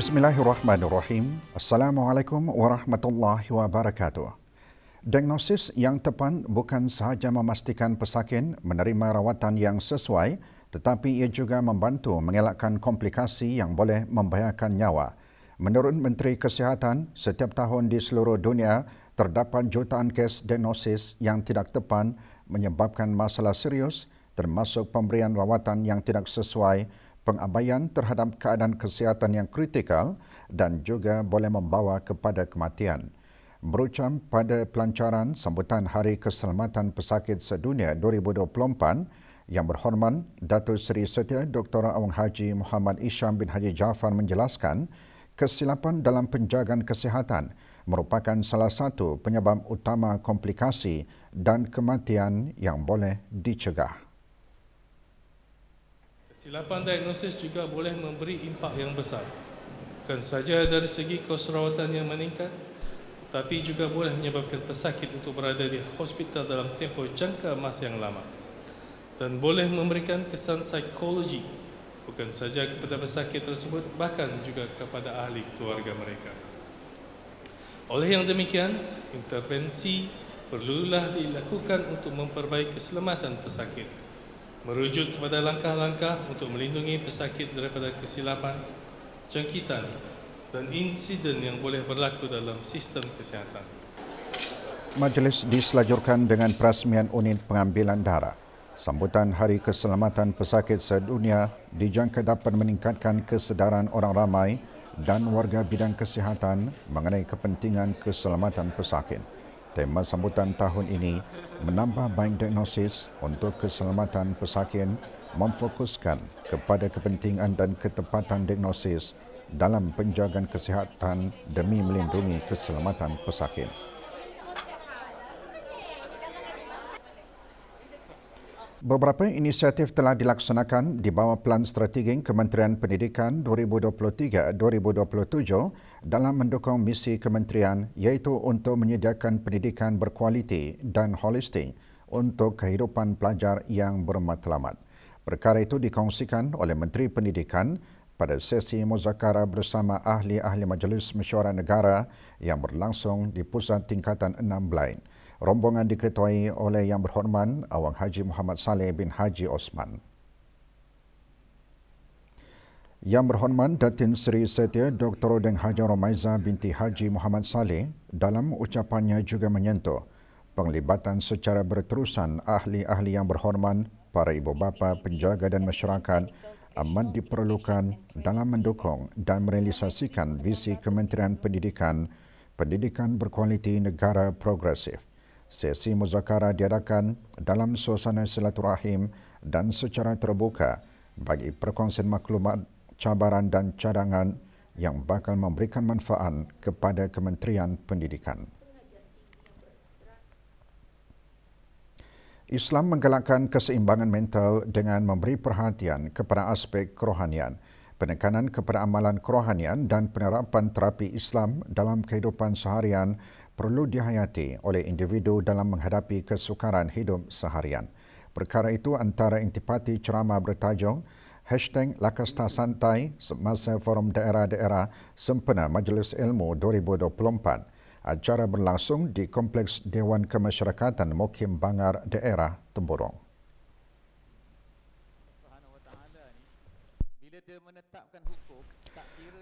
Bismillahirrahmanirrahim. Assalamualaikum warahmatullahi wabarakatuh. Diagnosis yang tepat bukan sahaja memastikan pesakit menerima rawatan yang sesuai tetapi ia juga membantu mengelakkan komplikasi yang boleh membahayakan nyawa. Menurut Menteri Kesihatan, setiap tahun di seluruh dunia terdapat jutaan kes diagnosis yang tidak tepat menyebabkan masalah serius termasuk pemberian rawatan yang tidak sesuai pengabaian terhadap keadaan kesihatan yang kritikal dan juga boleh membawa kepada kematian. Berucam pada pelancaran sambutan Hari Keselamatan Pesakit Sedunia 2024, Yang Berhormat Datuk Seri Setia Dr. Awang Haji Muhammad Isham bin Haji Jafar menjelaskan, kesilapan dalam penjagaan kesihatan merupakan salah satu penyebab utama komplikasi dan kematian yang boleh dicegah. Silapan diagnosis juga boleh memberi impak yang besar. Bukan saja dari segi kos rawatan yang meningkat, tapi juga boleh menyebabkan pesakit untuk berada di hospital dalam tempoh jangka masa yang lama. Dan boleh memberikan kesan psikologi, bukan saja kepada pesakit tersebut, bahkan juga kepada ahli keluarga mereka. Oleh yang demikian, intervensi perlulah dilakukan untuk memperbaiki keselamatan pesakit merujuk kepada langkah-langkah untuk melindungi pesakit daripada kesilapan, jangkitan dan insiden yang boleh berlaku dalam sistem kesihatan. Majlis diselajurkan dengan perasmian unit pengambilan darah. Sambutan Hari Keselamatan Pesakit Sedunia dijangka dapat meningkatkan kesedaran orang ramai dan warga bidang kesihatan mengenai kepentingan keselamatan pesakit. Tema sambutan tahun ini, menambah bank diagnosis untuk keselamatan pesakit memfokuskan kepada kepentingan dan ketepatan diagnosis dalam penjagaan kesihatan demi melindungi keselamatan pesakit. Beberapa inisiatif telah dilaksanakan di bawah Plan Strategi Kementerian Pendidikan 2023-2027 dalam mendukung misi kementerian iaitu untuk menyediakan pendidikan berkualiti dan holistik untuk kehidupan pelajar yang bermatlamat. Perkara itu dikongsikan oleh Menteri Pendidikan pada sesi muzakarah bersama ahli-ahli Majlis Mesyuarat Negara yang berlangsung di Pusat Tingkatan Enam Blaine. Rombongan diketuai oleh Yang Berhormat Awang Haji Muhammad Saleh bin Haji Osman. Yang Berhormat Datin Seri Setia Dr. Deng Haji Romaiza binti Haji Muhammad Saleh dalam ucapannya juga menyentuh penglibatan secara berterusan ahli-ahli yang berhormat, para ibu bapa, penjaga dan masyarakat amat diperlukan dalam mendukung dan merealisasikan visi Kementerian Pendidikan Pendidikan Berkualiti Negara Progresif. Sesi muzakarah diadakan dalam suasana silaturahim dan secara terbuka bagi perkongsian maklumat, cabaran dan cadangan yang bakal memberikan manfaat kepada Kementerian Pendidikan. Islam menggalakkan keseimbangan mental dengan memberi perhatian kepada aspek kerohanian, penekanan kepada amalan kerohanian dan penerapan terapi Islam dalam kehidupan seharian perlu dihayati oleh individu dalam menghadapi kesukaran hidup seharian. Perkara itu antara intipati ceramah bertajung Hashtag Lakasta Santai semasa Forum Daerah-Daerah Sempena Majlis Ilmu 2024. Acara berlangsung di Kompleks Dewan Kemasyarakatan Mokim Bangar Daerah Temburong.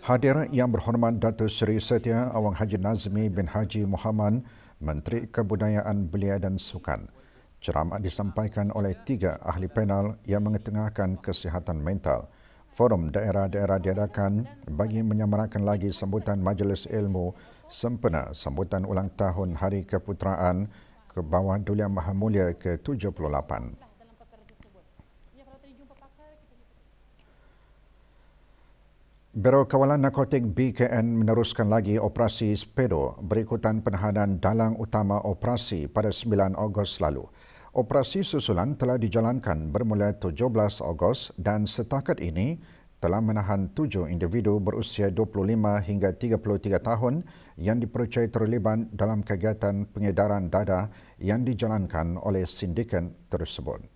Hadir yang berhormat Datuk Seri Setia Awang Haji Nazmi bin Haji Muhammad, Menteri Kebudayaan Belia dan Sukan. Ceramah disampaikan oleh tiga ahli panel yang mengetengahkan kesihatan mental. Forum daerah-daerah diadakan bagi menyamarakan lagi sambutan Majlis Ilmu sempena sambutan ulang tahun Hari Keputeraan ke bawah Dulia Maha Mulia ke-78. Biro Kawalan Narkotik BKN meneruskan lagi operasi Spedo berikutan penahanan dalang utama operasi pada 9 Ogos lalu. Operasi susulan telah dijalankan bermula 17 Ogos dan setakat ini telah menahan tujuh individu berusia 25 hingga 33 tahun yang dipercayai terlibat dalam kegiatan pengedaran dadah yang dijalankan oleh sindiket tersebut.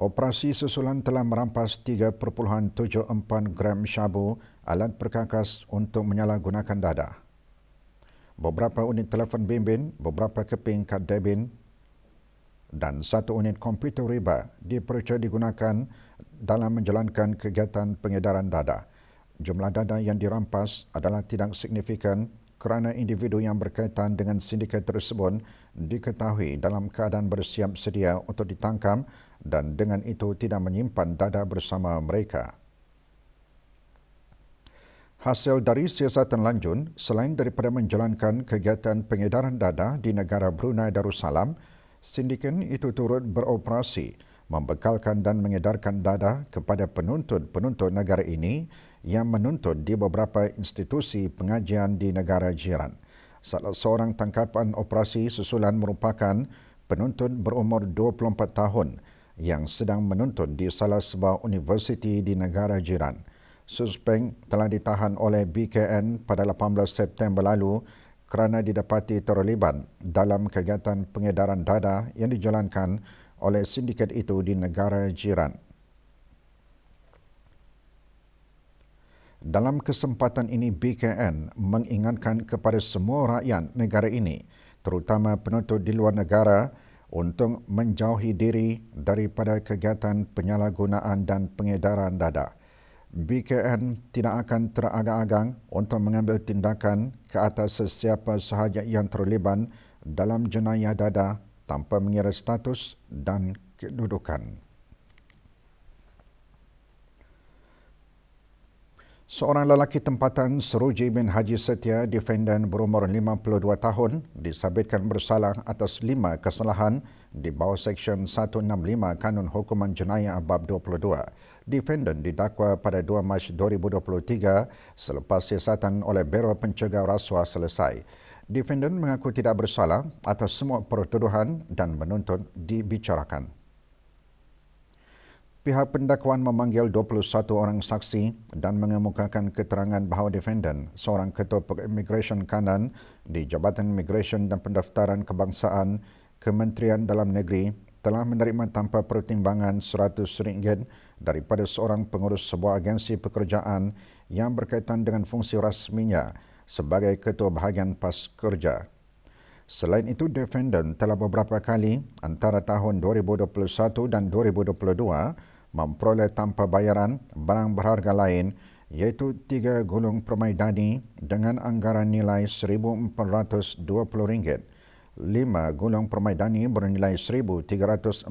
Operasi susulan telah merampas 3.74 gram syabu alat perkakas untuk menyalahgunakan dadah. Beberapa unit telefon bimbin, beberapa keping kad debin dan satu unit komputer riba dipercaya digunakan dalam menjalankan kegiatan pengedaran dadah. Jumlah dadah yang dirampas adalah tidak signifikan kerana individu yang berkaitan dengan sindiket tersebut diketahui dalam keadaan bersiap sedia untuk ditangkap dan dengan itu tidak menyimpan dada bersama mereka. Hasil dari siasatan lanjut, selain daripada menjalankan kegiatan pengedaran dada di negara Brunei Darussalam, sindiken itu turut beroperasi membekalkan dan mengedarkan dada kepada penuntut-penuntut negara ini yang menuntut di beberapa institusi pengajian di negara jiran. Salah seorang tangkapan operasi susulan merupakan penuntut berumur 24 tahun yang sedang menuntut di salah sebuah universiti di negara jiran. Suspeng telah ditahan oleh BKN pada 18 September lalu kerana didapati terlibat dalam kegiatan pengedaran dada yang dijalankan oleh sindiket itu di negara jiran. Dalam kesempatan ini BKN mengingatkan kepada semua rakyat negara ini terutama penutur di luar negara untuk menjauhi diri daripada kegiatan penyalahgunaan dan pengedaran dada. BKN tidak akan teragak agang untuk mengambil tindakan ke atas sesiapa sahaja yang terlibat dalam jenayah dada tanpa mengira status dan kedudukan. Seorang lelaki tempatan Seruji bin Haji Setia, defendant berumur 52 tahun, disabitkan bersalah atas lima kesalahan di bawah Seksyen 165 Kanun Hukuman Jenayah Bab 22. Defendant didakwa pada 2 Mac 2023 selepas siasatan oleh Biro Pencegah Rasuah selesai. Defendant mengaku tidak bersalah atas semua pertuduhan dan menuntut dibicarakan. Pihak pendakwaan memanggil 21 orang saksi dan mengemukakan keterangan bahawa defendan, seorang ketua pengimigresen kanan di Jabatan Imigresen dan Pendaftaran Kebangsaan Kementerian Dalam Negeri telah menerima tanpa pertimbangan RM100 daripada seorang pengurus sebuah agensi pekerjaan yang berkaitan dengan fungsi rasminya sebagai ketua bahagian pas kerja. Selain itu, defendant telah beberapa kali antara tahun 2021 dan 2022 memperoleh tanpa bayaran barang berharga lain iaitu tiga gulung permaidani dengan anggaran nilai RM1,420, lima gulung permaidani bernilai RM1,340,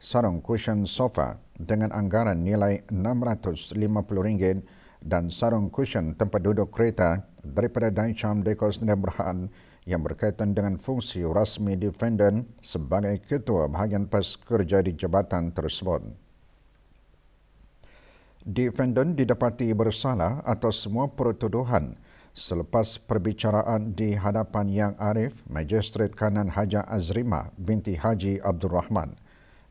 sarung cushion sofa dengan anggaran nilai RM650 dan sarung cushion tempat duduk kereta daripada Daicham Dekos Nebrahan Nebrahan yang berkaitan dengan fungsi rasmi defendant sebagai ketua bahagian pas kerja di jabatan tersebut. Defendant didapati bersalah atas semua pertuduhan selepas perbicaraan di hadapan Yang Arif, Magistrate Kanan Haja Azrima binti Haji Abdul Rahman.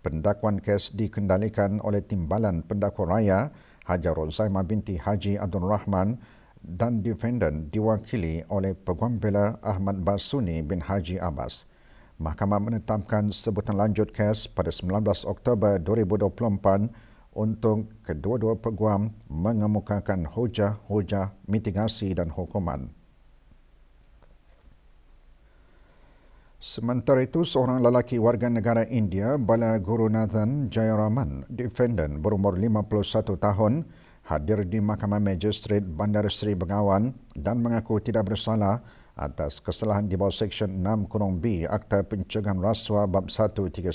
Pendakwan kes dikendalikan oleh Timbalan Pendakwa Raya Haja Rozaima binti Haji Abdul Rahman dan defendant diwakili oleh Peguam Bela Ahmad Basuni bin Haji Abbas. Mahkamah menetapkan sebutan lanjut kes pada 19 Oktober 2024 untuk kedua-dua peguam mengemukakan hujah-hujah mitigasi dan hukuman. Sementara itu, seorang lelaki warga negara India, Balagurunathan Jayaraman, defendant berumur 51 tahun, hadir di Mahkamah Magistrate Bandar Seri Bengawan dan mengaku tidak bersalah atas kesalahan di bawah Seksyen 6-B Akta Pencegahan Rasuah Bab 131.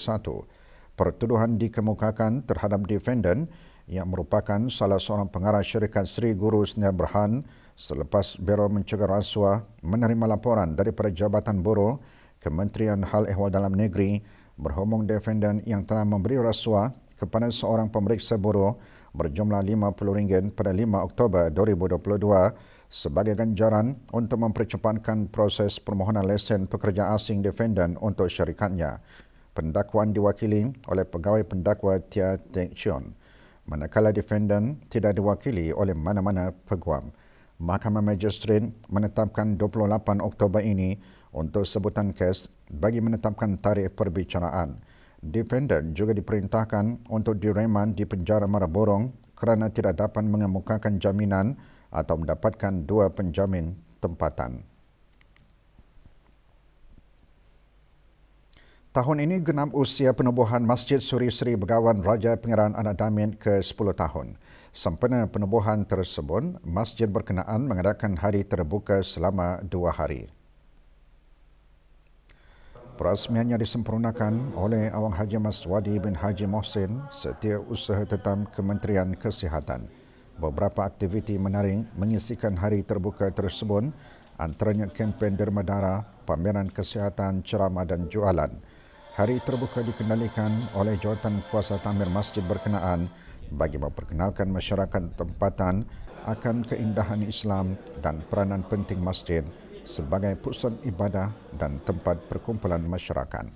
Pertuduhan dikemukakan terhadap defendant yang merupakan salah seorang pengarah syarikat Sri Guru Sdn. Berhan selepas Biro Mencegah Rasuah menerima laporan dari perjabatan Buruh Kementerian Hal Ehwal Dalam Negeri berhubung defendant yang telah memberi rasuah kepada seorang pemeriksa buruh berjumlah RM50 pada 5 Oktober 2022 sebagai ganjaran untuk mempercepatkan proses permohonan lesen pekerja asing defendant untuk syarikatnya. Pendakwaan diwakili oleh pegawai pendakwa Tia Teng Chion. Manakala defendant tidak diwakili oleh mana-mana peguam. Mahkamah Magistrate menetapkan 28 Oktober ini untuk sebutan kes bagi menetapkan tarikh perbicaraan. Defender juga diperintahkan untuk direman di penjara Maraborong kerana tidak dapat mengemukakan jaminan atau mendapatkan dua penjamin tempatan. Tahun ini genap usia penubuhan Masjid Suri Sri Begawan Raja Pengeran Anak Damin ke-10 tahun. Sempena penubuhan tersebut, masjid berkenaan mengadakan hari terbuka selama dua hari. Perasmiannya disempurnakan oleh Awang Haji Maswadi bin Haji Mohsin setia usaha tetam Kementerian Kesihatan. Beberapa aktiviti menarik mengisikan hari terbuka tersebut antaranya kempen dermadara, pameran kesihatan, ceramah dan jualan. Hari terbuka dikendalikan oleh jawatan kuasa tamir masjid berkenaan bagi memperkenalkan masyarakat tempatan akan keindahan Islam dan peranan penting masjid sebagai pusat ibadah dan tempat perkumpulan masyarakat.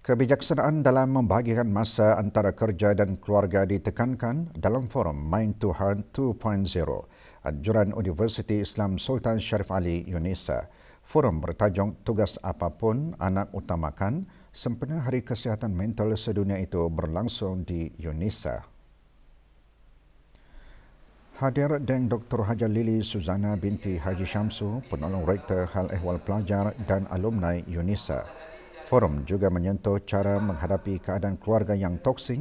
Kebijaksanaan dalam membahagikan masa antara kerja dan keluarga ditekankan dalam forum Mind to Heart 2.0 anjuran Universiti Islam Sultan Sharif Ali UNISA. Forum bertajuk Tugas Apapun Anak Utamakan sempena Hari Kesihatan Mental Sedunia itu berlangsung di UNISA, Hadir Deng Dr. Haja Lili Suzana binti Haji Syamsu, penolong Rektor Hal Ehwal Pelajar dan Alumni UNISA. Forum juga menyentuh cara menghadapi keadaan keluarga yang toksik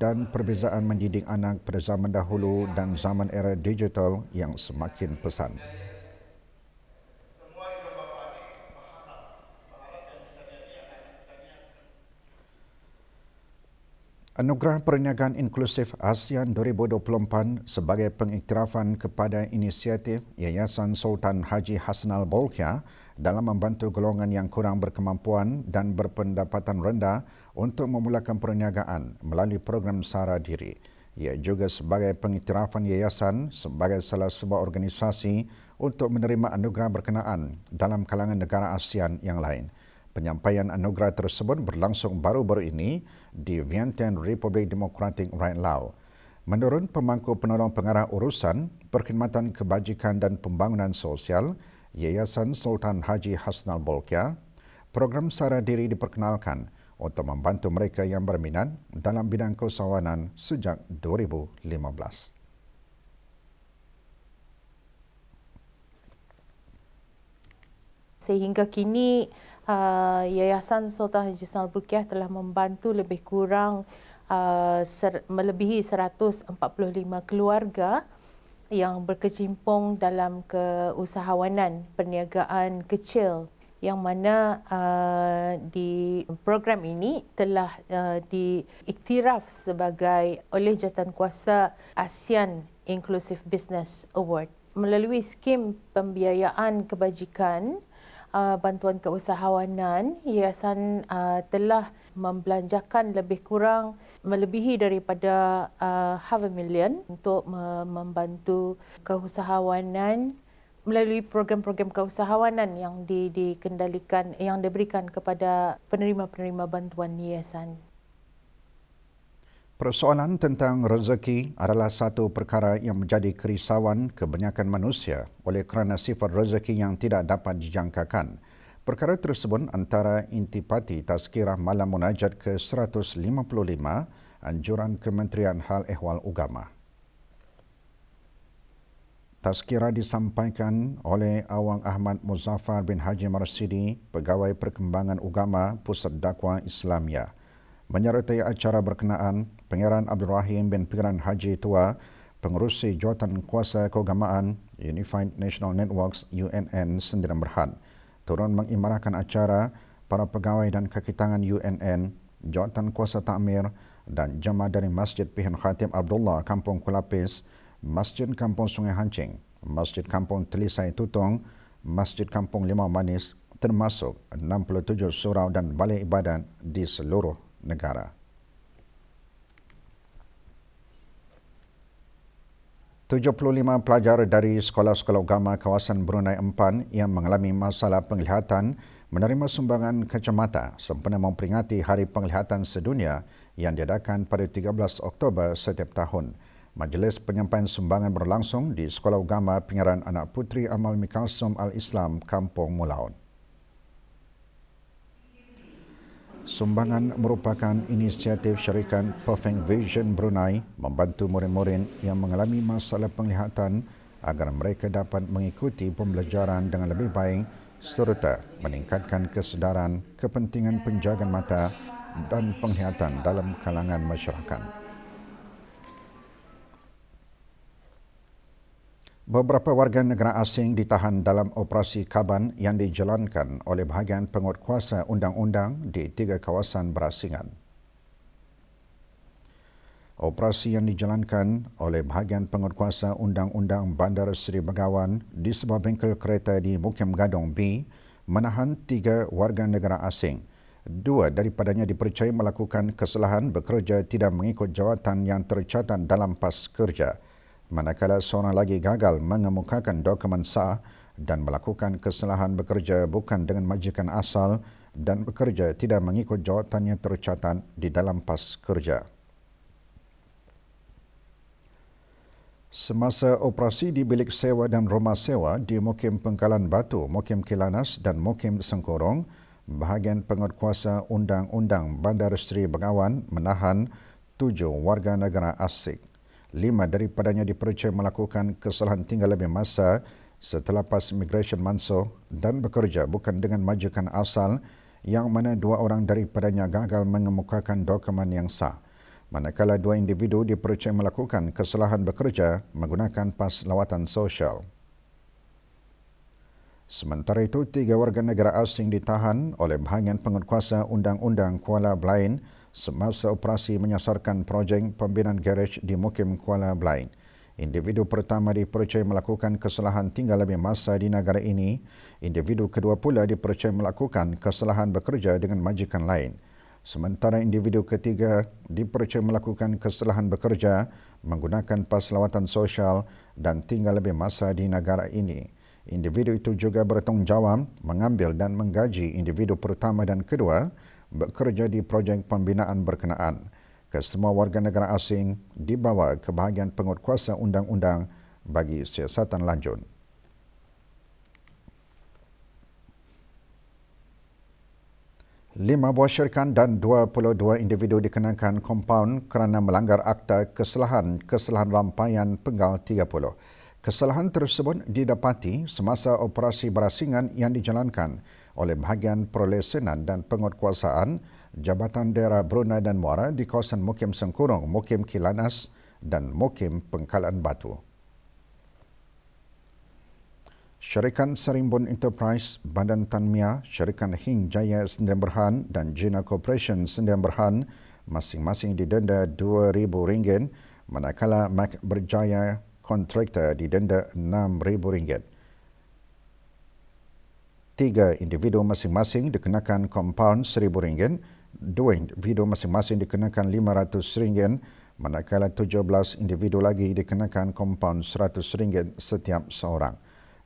dan perbezaan mendidik anak pada zaman dahulu dan zaman era digital yang semakin pesat. Anugerah Perniagaan Inklusif ASEAN 2024 sebagai pengiktirafan kepada inisiatif Yayasan Sultan Haji Hasnal Bolkiah dalam membantu golongan yang kurang berkemampuan dan berpendapatan rendah untuk memulakan perniagaan melalui program SARA Diri. Ia juga sebagai pengiktirafan Yayasan sebagai salah sebuah organisasi untuk menerima anugerah berkenaan dalam kalangan negara ASEAN yang lain. Penyampaian anugerah tersebut berlangsung baru-baru ini di Vientiane Republik Demokratik Rakyat Laos. Menurut pemangku penolong pengarah urusan perkhidmatan kebajikan dan pembangunan sosial Yayasan Sultan Haji Hasnal Bolkia, program sara diri diperkenalkan untuk membantu mereka yang berminat dalam bidang keusahawanan sejak 2015. sehingga kini uh, Yayasan Sultan Haji Salman Bukiah telah membantu lebih kurang uh, ser- melebihi 145 keluarga yang berkecimpung dalam keusahawanan perniagaan kecil yang mana uh, di program ini telah uh, diiktiraf sebagai oleh Kuasa ASEAN Inclusive Business Award melalui skim pembiayaan kebajikan Uh, bantuan keusahawanan, yayasan uh, telah membelanjakan lebih kurang melebihi daripada uh, half a million untuk membantu keusahawanan melalui program-program keusahawanan yang di dikendalikan yang diberikan kepada penerima-penerima bantuan yayasan Persoalan tentang rezeki adalah satu perkara yang menjadi kerisauan kebanyakan manusia oleh kerana sifat rezeki yang tidak dapat dijangkakan. Perkara tersebut antara intipati tazkirah malam munajat ke-155 anjuran Kementerian Hal Ehwal Ugama. Tazkirah disampaikan oleh Awang Ahmad Muzaffar bin Haji Marsidi, Pegawai Perkembangan Ugama Pusat Dakwah Islamia. Menyertai acara berkenaan, Pangeran Abdul Rahim bin Pangeran Haji Tua, Pengerusi Jawatan Kuasa Keagamaan Unified National Networks UNN Sendirian Berhad turun mengimarahkan acara para pegawai dan kaki UNN, Jawatan Kuasa Takmir dan jemaah dari Masjid Pihin Khatib Abdullah Kampung Kulapis, Masjid Kampung Sungai Hancing, Masjid Kampung Telisai Tutong, Masjid Kampung Limau Manis termasuk 67 surau dan balai ibadat di seluruh negara. 75 pelajar dari sekolah-sekolah agama kawasan Brunei Empan yang mengalami masalah penglihatan menerima sumbangan kacamata sempena memperingati Hari Penglihatan Sedunia yang diadakan pada 13 Oktober setiap tahun. Majlis penyampaian sumbangan berlangsung di Sekolah Agama Pengiran Anak Putri Amal Mikalsum Al-Islam, Kampung Mulaun. Sumbangan merupakan inisiatif syarikat Perfect Vision Brunei membantu murid-murid yang mengalami masalah penglihatan agar mereka dapat mengikuti pembelajaran dengan lebih baik serta meningkatkan kesedaran kepentingan penjagaan mata dan penglihatan dalam kalangan masyarakat. Beberapa warga negara asing ditahan dalam operasi kaban yang dijalankan oleh bahagian penguatkuasa undang-undang di tiga kawasan berasingan. Operasi yang dijalankan oleh bahagian penguatkuasa undang-undang Bandar Seri Begawan di sebuah bengkel kereta di Mukim Gadong B menahan tiga warga negara asing. Dua daripadanya dipercayai melakukan kesalahan bekerja tidak mengikut jawatan yang tercatat dalam pas Kerja manakala seorang lagi gagal mengemukakan dokumen sah dan melakukan kesalahan bekerja bukan dengan majikan asal dan bekerja tidak mengikut jawatannya tercatat di dalam pas kerja. Semasa operasi di bilik sewa dan rumah sewa di Mukim Pengkalan Batu, Mukim Kilanas dan Mukim Sengkorong, bahagian pengurkuasa Undang-Undang Bandar Seri Bengawan menahan tujuh warga negara asing lima daripadanya dipercaya melakukan kesalahan tinggal lebih masa setelah pas migration manso dan bekerja bukan dengan majikan asal yang mana dua orang daripadanya gagal mengemukakan dokumen yang sah. Manakala dua individu dipercaya melakukan kesalahan bekerja menggunakan pas lawatan sosial. Sementara itu, tiga warga negara asing ditahan oleh bahagian penguatkuasa Undang-Undang Kuala Belain semasa operasi menyasarkan projek pembinaan garage di Mukim Kuala Blain. Individu pertama dipercayai melakukan kesalahan tinggal lebih masa di negara ini. Individu kedua pula dipercayai melakukan kesalahan bekerja dengan majikan lain. Sementara individu ketiga dipercayai melakukan kesalahan bekerja menggunakan pas lawatan sosial dan tinggal lebih masa di negara ini. Individu itu juga bertanggungjawab mengambil dan menggaji individu pertama dan kedua bekerja di projek pembinaan berkenaan. Kesemua warga negara asing dibawa ke bahagian pengurus kuasa undang-undang bagi siasatan lanjut. Lima buah syarikat dan 22 individu dikenakan kompaun kerana melanggar Akta Kesalahan Kesalahan Rampaian Penggal 30. Kesalahan tersebut didapati semasa operasi berasingan yang dijalankan oleh bahagian perlesenan dan penguatkuasaan Jabatan Daerah Brunei dan Muara di kawasan Mukim Sengkurung, Mukim Kilanas dan Mukim Pengkalan Batu. Syarikat Serimbun Enterprise, Badan Tanmia, Syarikat Hing Jaya Sendian Berhan dan Jina Corporation Sendian Berhan masing-masing didenda RM2,000 manakala Mac Berjaya Kontraktor didenda RM6,000. Tiga individu masing-masing dikenakan kompaun seribu ringgit. Dua individu masing-masing dikenakan lima ratus ringgit. Manakala tujuh belas individu lagi dikenakan kompaun seratus ringgit setiap seorang.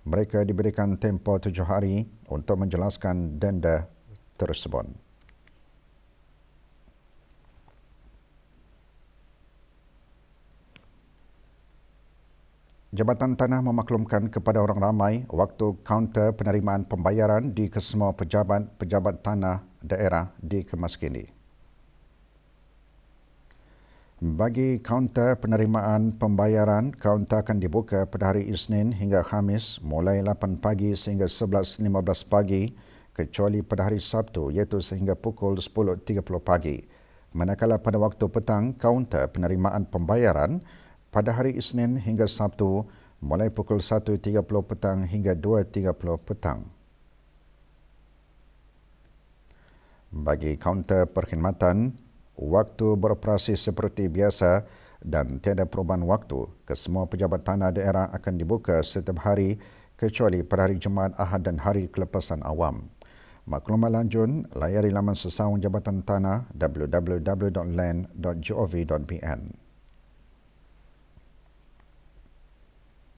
Mereka diberikan tempoh tujuh hari untuk menjelaskan denda tersebut. Jabatan Tanah memaklumkan kepada orang ramai waktu kaunter penerimaan pembayaran di kesemua pejabat-pejabat tanah daerah di Kemaskini. Bagi kaunter penerimaan pembayaran, kaunter akan dibuka pada hari Isnin hingga Khamis mulai 8 pagi sehingga 11.15 pagi kecuali pada hari Sabtu iaitu sehingga pukul 10.30 pagi. Manakala pada waktu petang, kaunter penerimaan pembayaran pada hari Isnin hingga Sabtu mulai pukul 1.30 petang hingga 2.30 petang. Bagi kaunter perkhidmatan, waktu beroperasi seperti biasa dan tiada perubahan waktu, kesemua pejabat tanah daerah akan dibuka setiap hari kecuali pada hari Jumaat Ahad dan hari kelepasan awam. Maklumat lanjut, layari laman sesawang Jabatan Tanah www.land.gov.pn.